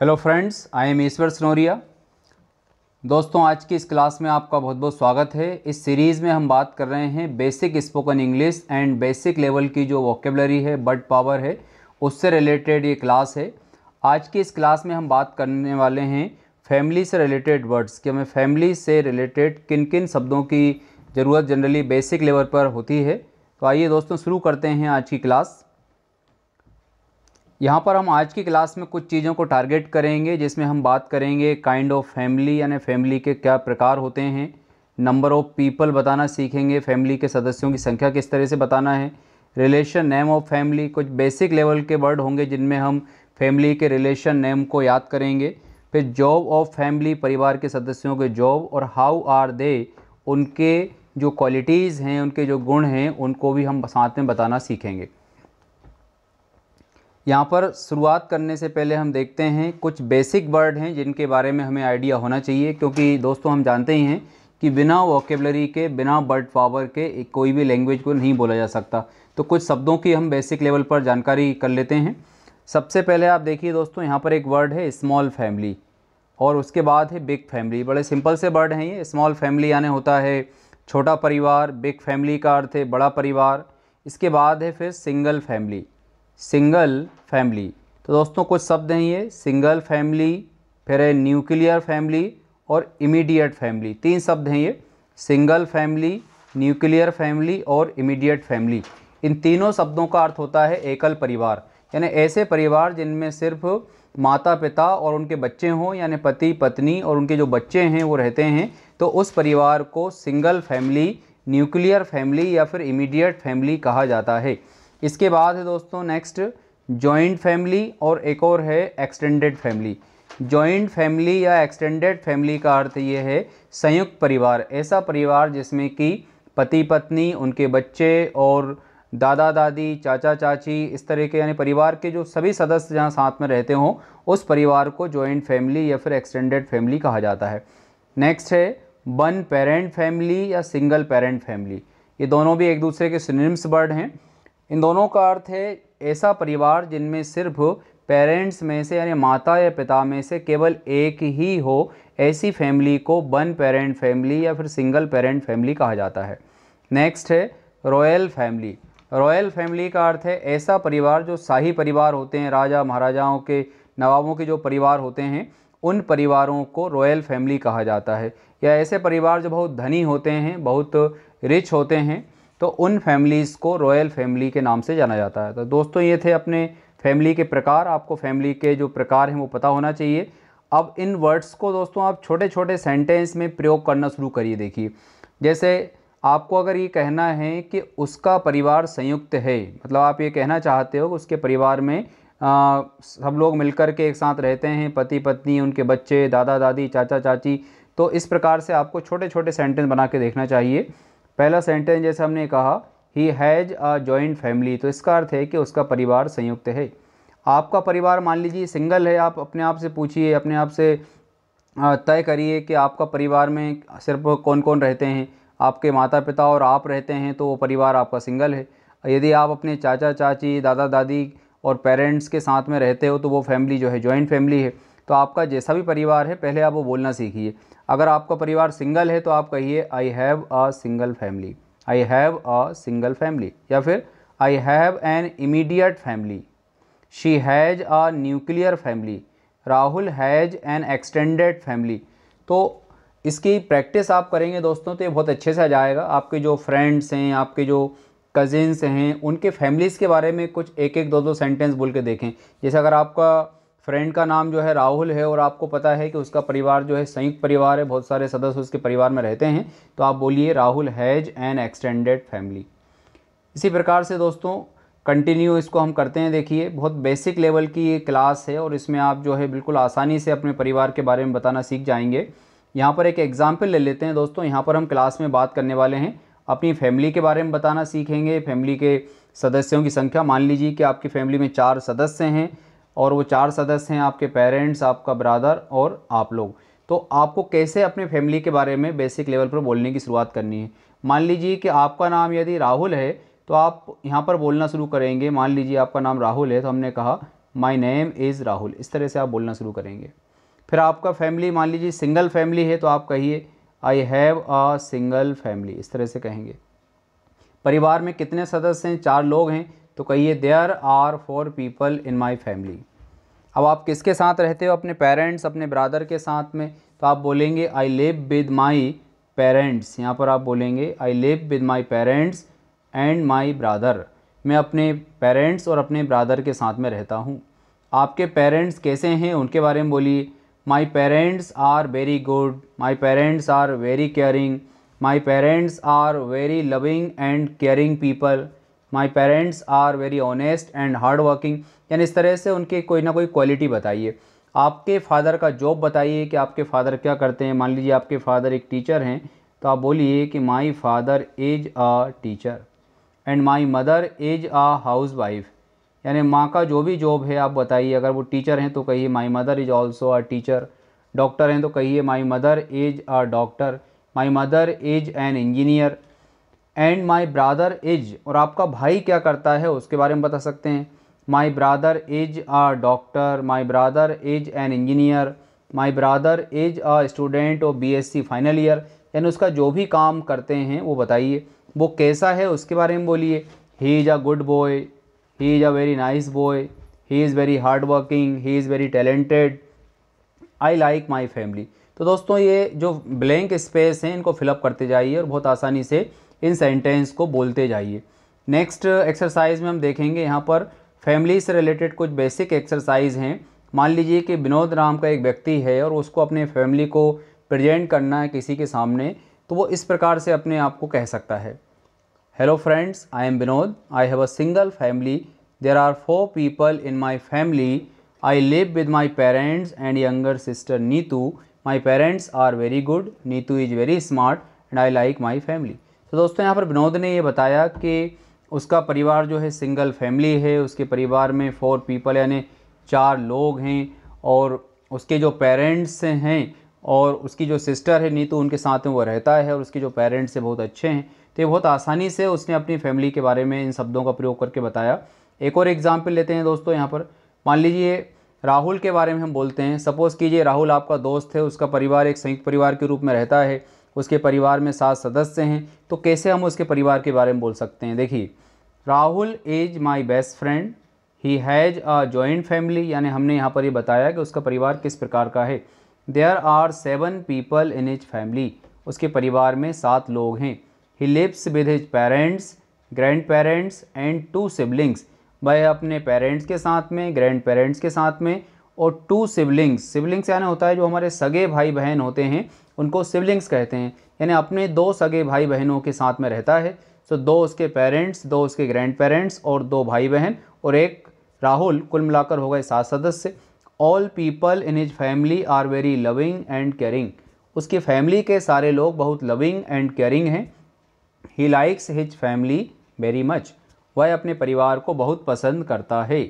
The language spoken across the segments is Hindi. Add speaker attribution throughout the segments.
Speaker 1: hello friends I am Ishwar Sanoria दोस्तों आज की इस क्लास में आपका बहुत बहुत स्वागत है इस सीरीज़ में हम बात कर रहे हैं basic spoken English and basic level की जो वोकेबलरी है बर्ड पावर है उससे रिलेटेड ये क्लास है आज की इस क्लास में हम बात करने वाले हैं फैमिली से रिलेटेड वर्ड्स कि हमें फैमिली से रिलेटेड किन किन शब्दों की ज़रूरत जनरली बेसिक लेवल पर होती है तो आइए दोस्तों शुरू करते हैं आज की क्लास यहाँ पर हम आज की क्लास में कुछ चीज़ों को टारगेट करेंगे जिसमें हम बात करेंगे काइंड ऑफ फैमिली यानी फैमिली के क्या प्रकार होते हैं नंबर ऑफ़ पीपल बताना सीखेंगे फैमिली के सदस्यों की संख्या किस तरह से बताना है रिलेशन नेम ऑफ़ फैमिली कुछ बेसिक लेवल के वर्ड होंगे जिनमें हम फैमिली के रिलेशन नेम को याद करेंगे फिर जॉब ऑफ फैमिली परिवार के सदस्यों के जॉब और हाउ आर दे उनके जो क्वालिटीज़ हैं उनके जो गुण हैं उनको भी हम साथ में बताना सीखेंगे यहाँ पर शुरुआत करने से पहले हम देखते हैं कुछ बेसिक वर्ड हैं जिनके बारे में हमें आइडिया होना चाहिए क्योंकि दोस्तों हम जानते ही हैं कि बिना वॉकेबलरी के बिना वर्ड पावर के कोई भी लैंग्वेज को नहीं बोला जा सकता तो कुछ शब्दों की हम बेसिक लेवल पर जानकारी कर लेते हैं सबसे पहले आप देखिए दोस्तों यहाँ पर एक वर्ड है स्मॉल फैमिली और उसके बाद है बिग फैमिली बड़े सिंपल से वर्ड हैं ये स्मॉल फैमिली यानी होता है छोटा परिवार बिग फैमिली का अर्थ है बड़ा परिवार इसके बाद है फिर सिंगल फैमिली सिंगल फैमिली तो दोस्तों कुछ शब्द हैं ये सिंगल फैमिली फिर है न्यूक्लियर फैमिली और इमीडिएट फैमिली तीन शब्द हैं ये सिंगल फैमिली न्यूक्लियर फैमिली और इमीडिएट फैमिली इन तीनों शब्दों का अर्थ होता है एकल परिवार यानी ऐसे परिवार जिनमें सिर्फ माता पिता और उनके बच्चे हों यानी पति पत्नी और उनके जो बच्चे हैं वो रहते हैं तो उस परिवार को सिंगल फैमिली न्यूक्लियर फैमिली या फिर इमीडिएट फैमिली कहा जाता है इसके बाद है दोस्तों नेक्स्ट जॉइंट फैमिली और एक और है एक्सटेंडेड फैमिली जॉइंट फैमिली या एक्सटेंडेड फैमिली का अर्थ ये है संयुक्त परिवार ऐसा परिवार जिसमें कि पति पत्नी उनके बच्चे और दादा दादी चाचा चाची इस तरह के यानी परिवार के जो सभी सदस्य जहाँ साथ में रहते हों उस परिवार को जॉइंट फैमिली या फिर एक्सटेंडेड फैमिली कहा जाता है नेक्स्ट है वन पेरेंट फैमिली या सिंगल पेरेंट फैमिली ये दोनों भी एक दूसरे के सिनिम्स वर्ड हैं इन दोनों का अर्थ है ऐसा परिवार जिनमें सिर्फ पेरेंट्स में से यानी माता या पिता में से केवल एक ही हो ऐसी फैमिली को वन पेरेंट फैमिली या फिर सिंगल पेरेंट फैमिली कहा जाता है नेक्स्ट है रॉयल फैमिली रॉयल फैमिली का अर्थ है ऐसा परिवार जो शाही परिवार होते हैं राजा महाराजाओं के नवाबों के जो परिवार होते हैं उन परिवारों को रॉयल फैमिली कहा जाता है या ऐसे परिवार जो बहुत धनी होते हैं बहुत रिच होते हैं तो उन फैमिलीज़ को रॉयल फैमिली के नाम से जाना जाता है तो दोस्तों ये थे अपने फैमिली के प्रकार आपको फैमिली के जो प्रकार हैं वो पता होना चाहिए अब इन वर्ड्स को दोस्तों आप छोटे छोटे सेंटेंस में प्रयोग करना शुरू करिए देखिए जैसे आपको अगर ये कहना है कि उसका परिवार संयुक्त है मतलब आप ये कहना चाहते हो कि उसके परिवार में आ, सब लोग मिलकर के एक साथ रहते हैं पति पत्नी उनके बच्चे दादा दादी चाचा चाची तो इस प्रकार से आपको छोटे छोटे सेंटेंस बना के देखना चाहिए पहला सेंटेंस जैसे हमने कहा he has a joint family तो इसका अर्थ है कि उसका परिवार संयुक्त है आपका परिवार मान लीजिए सिंगल है आप अपने आप से पूछिए अपने आप से तय करिए कि आपका परिवार में सिर्फ कौन कौन रहते हैं आपके माता पिता और आप रहते हैं तो वो परिवार आपका सिंगल है यदि आप अपने चाचा चाची दादा दादी और पेरेंट्स के साथ में रहते हो तो वो फैमिली जो है जॉइंट फैमिली है तो आपका जैसा भी परिवार है पहले आप वो बोलना सीखिए अगर आपका परिवार सिंगल है तो आप कहिए I have a single family I have a single family या फिर I have an immediate family she has a nuclear family Rahul has an extended family तो इसकी प्रैक्टिस आप करेंगे दोस्तों तो ये बहुत अच्छे से आ जाएगा आपके जो फ्रेंड्स हैं आपके जो कज़िन्स हैं उनके फैमिलीज़ के बारे में कुछ एक एक दो दो सेंटेंस बोल के देखें जैसे अगर आपका फ्रेंड का नाम जो है राहुल है और आपको पता है कि उसका परिवार जो है संयुक्त परिवार है बहुत सारे सदस्य उसके परिवार में रहते हैं तो आप बोलिए Rahul has an extended family इसी प्रकार से दोस्तों कंटिन्यू इसको हम करते हैं देखिए बहुत बेसिक लेवल की ये क्लास है और इसमें आप जो है बिल्कुल आसानी से अपने परिवार के बारे में बताना सीख जाएंगे यहाँ पर एक एग्ज़ाम्पल ले लेते हैं दोस्तों यहाँ पर हम क्लास में बात करने वाले हैं अपनी फैमिली के बारे में बताना सीखेंगे फैमिली के सदस्यों की संख्या मान लीजिए कि आपकी फैमिली में चार सदस्य हैं और वो चार सदस्य हैं आपके पेरेंट्स आपका ब्रादर और आप लोग तो आपको कैसे अपने फैमिली के बारे में बेसिक लेवल पर बोलने की शुरुआत करनी है मान लीजिए कि आपका नाम यदि राहुल है तो आप यहाँ पर बोलना शुरू करेंगे मान लीजिए आपका नाम राहुल है तो हमने कहा माई नेम इज़ राहुल इस तरह से आप बोलना शुरू करेंगे फिर आपका फैमिली मान लीजिए सिंगल फैमिली है तो आप कहिए I have a single family इस तरह से कहेंगे परिवार में कितने सदस्य हैं चार लोग हैं तो कहिए there are four people in my family अब आप किसके साथ रहते हो अपने पेरेंट्स अपने ब्रादर के साथ में तो आप बोलेंगे I live with my parents यहाँ पर आप बोलेंगे I live with my parents and my brother मैं अपने पेरेंट्स और अपने ब्रादर के साथ में रहता हूँ आपके पेरेंट्स कैसे हैं उनके बारे में बोलिए my parents are very good my parents are very caring my parents are very loving and caring people my parents are very honest and hard working यानी इस तरह से उनके कोई ना कोई क्वालिटी बताइए आपके फादर का जॉब बताइए कि आपके फादर क्या करते हैं मान लीजिए आपके फादर एक टीचर हैं तो आप बोलिए कि my father is a teacher and my mother is a housewife यानी माँ का जो भी जॉब है आप बताइए अगर वो टीचर हैं तो कहिए my mother is also a teacher doctor हैं तो कहिए my mother is a doctor my mother is an engineer and my brother is और आपका भाई क्या करता है उसके बारे में बता सकते हैं my brother is a doctor my brother is an engineer my brother is a student और B S C final year यानी उसका जो भी काम करते हैं वो बताइए वो कैसा है उसके बारे में बोलिए he is a good boy he is a very nice boy he is very hard working he is very talented I like my family तो दोस्तों ये जो ब्लैंक स्पेस हैं इनको फिलअप करते जाइए और बहुत आसानी से इन सेंटेंस को बोलते जाइए नेक्स्ट एक्सरसाइज uh, में हम देखेंगे यहाँ पर फैमिली से रिलेटेड कुछ बेसिक एक्सरसाइज हैं मान लीजिए कि विनोद नाम का एक व्यक्ति है और उसको अपने फैमिली को प्रेजेंट करना है किसी के सामने तो वो इस प्रकार से अपने आप को कह सकता है hello friends I am Vinod I have a single family there are four people in my family I live with my parents and younger sister Neetu my parents are very good Neetu is very smart and I like my family तो दोस्तों यहाँ पर विनोद ने ये बताया कि उसका परिवार जो है सिंगल फैमिली है उसके परिवार में फोर पीपल यानी चार लोग हैं और उसके जो पेरेंट्स हैं और उसकी जो सिस्टर है नीतू उनके साथ में वो रहता है और उसके जो पेरेंट्स हैं बहुत अच्छे हैं तो ये बहुत आसानी से उसने अपनी फैमिली के बारे में इन शब्दों का प्रयोग करके बताया एक और एग्ज़ाम्पल लेते हैं दोस्तों यहाँ पर मान लीजिए राहुल के बारे में हम बोलते हैं सपोज़ कीजिए राहुल आपका दोस्त है उसका परिवार एक संयुक्त परिवार के रूप में रहता है उसके परिवार में सात सदस्य हैं तो कैसे हम उसके परिवार के बारे में बोल सकते हैं देखिए Rahul is my best friend he has a joint family यानी हमने यहाँ पर ये यह बताया कि उसका परिवार किस प्रकार का है there are seven people in his family उसके परिवार में सात लोग हैं he lives with his parents grandparents and two siblings वह अपने पेरेंट्स के साथ में ग्रैंड पेरेंट्स के साथ में और टू सिबलिंग्स सिबलिंग्स यानी होता है जो हमारे सगे भाई बहन होते हैं उनको सिबलिंग्स कहते हैं यानी अपने दो सगे भाई बहनों के साथ में रहता है सो दो उसके पेरेंट्स दो उसके ग्रैंड पेरेंट्स और दो भाई बहन और एक राहुल कुल मिलाकर हो गए सात सदस्य all people in his family are very loving and caring उसकी फैमिली के सारे लोग बहुत लविंग एंड केयरिंग हैं he likes his family very much वह अपने परिवार को बहुत पसंद करता है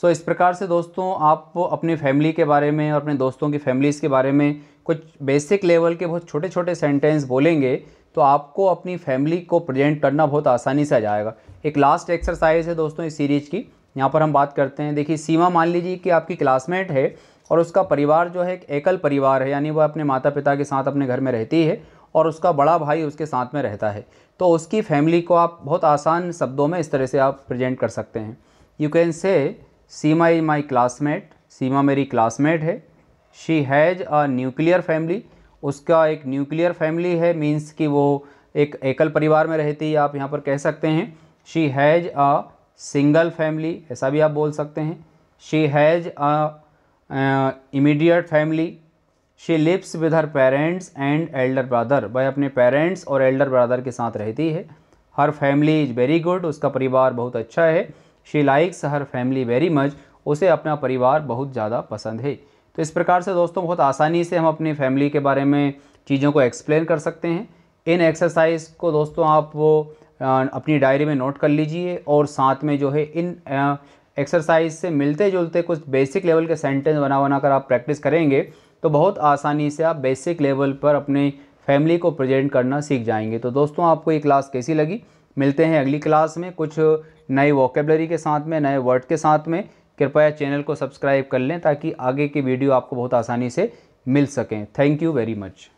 Speaker 1: सो इस प्रकार से दोस्तों आप अपनी फैमिली के बारे में और अपने दोस्तों की फैमिलीज़ के बारे में कुछ बेसिक लेवल के बहुत छोटे छोटे सेंटेंस बोलेंगे तो आपको अपनी फैमिली को प्रेजेंट करना बहुत आसानी से आ जाएगा एक लास्ट एक्सरसाइज है दोस्तों इस सीरीज़ की यहाँ पर हम बात करते हैं देखिए सीमा मान लीजिए कि आपकी क्लासमेट है और उसका परिवार जो है एक एकल परिवार है यानी वह अपने माता पिता के साथ अपने घर में रहती है और उसका बड़ा भाई उसके साथ में रहता है तो उसकी फैमिली को आप बहुत आसान शब्दों में इस तरह से आप प्रजेंट कर सकते हैं you can say Seema is my classmate सीमा मेरी क्लासमेट है she has a nuclear family उसका एक न्यूक्लियर फैमिली है मीन्स कि वो एक एकल परिवार में रहती है आप यहाँ पर कह सकते हैं she has a single family ऐसा भी आप बोल सकते हैं she has a immediate family she lives with her parents and elder brother वह अपने पेरेंट्स और एल्डर ब्रदर के साथ रहती है her family is very good उसका परिवार बहुत अच्छा है she likes her family very much उसे अपना परिवार बहुत ज़्यादा पसंद है तो इस प्रकार से दोस्तों बहुत आसानी से हम अपनी फैमिली के बारे में चीज़ों को एक्सप्लेन कर सकते हैं इन एक्सरसाइज को दोस्तों आप वो अपनी डायरी में नोट कर लीजिए और साथ में जो है इन एक्सरसाइज से मिलते जुलते कुछ बेसिक लेवल के सेंटेंस बना बना कर आप प्रैक्टिस करेंगे तो बहुत आसानी से आप बेसिक लेवल पर अपने फैमिली को प्रेजेंट करना सीख जाएंगे तो दोस्तों आपको ये क्लास कैसी लगी मिलते हैं अगली क्लास में कुछ नई वोकेबलरी के साथ में नए वर्ड के साथ में कृपया चैनल को सब्सक्राइब कर लें ताकि आगे की वीडियो आपको बहुत आसानी से मिल सकें थैंक यू वेरी मच